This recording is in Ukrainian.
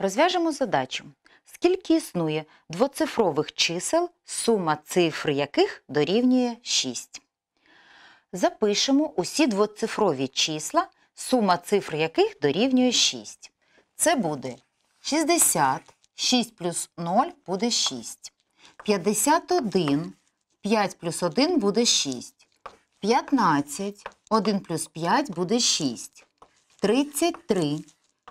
Розв'яжемо задачу. Скільки існує двоцифрових чисел, сума цифр яких дорівнює 6. Запишемо усі двоцифрові числа, сума цифр яких дорівнює 6. Це буде 60, 6 плюс 0 буде 6. 51, 5 плюс 1 буде 6. 15, 1 плюс 5 буде 6. 33.